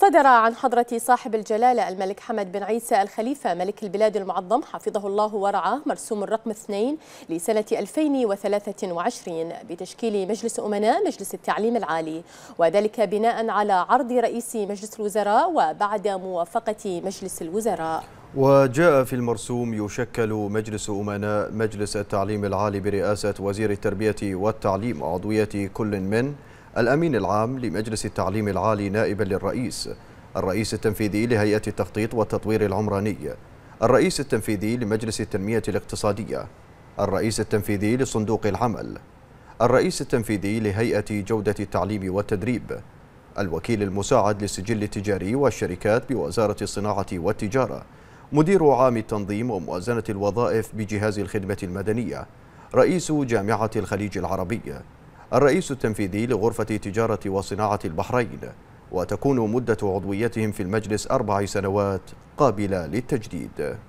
صدر عن حضرة صاحب الجلالة الملك حمد بن عيسى الخليفة ملك البلاد المعظم حفظه الله ورعاه مرسوم الرقم اثنين لسنة 2023 بتشكيل مجلس أمناء مجلس التعليم العالي وذلك بناء على عرض رئيس مجلس الوزراء وبعد موافقة مجلس الوزراء وجاء في المرسوم يشكل مجلس أمناء مجلس التعليم العالي برئاسة وزير التربية والتعليم عضوية كل من الأمين العام لمجلس التعليم العالي نائبا للرئيس الرئيس التنفيذي لهيئة التخطيط والتطوير العمراني الرئيس التنفيذي لمجلس التنمية الاقتصادية الرئيس التنفيذي لصندوق العمل الرئيس التنفيذي لهيئة جودة التعليم والتدريب الوكيل المساعد للسجل التجاري والشركات بوزارة الصناعة والتجارة مدير عام التنظيم وموازنة الوظائف بجهاز الخدمة المدنية رئيس جامعة الخليج العربي الرئيس التنفيذي لغرفة تجارة وصناعة البحرين وتكون مدة عضويتهم في المجلس أربع سنوات قابلة للتجديد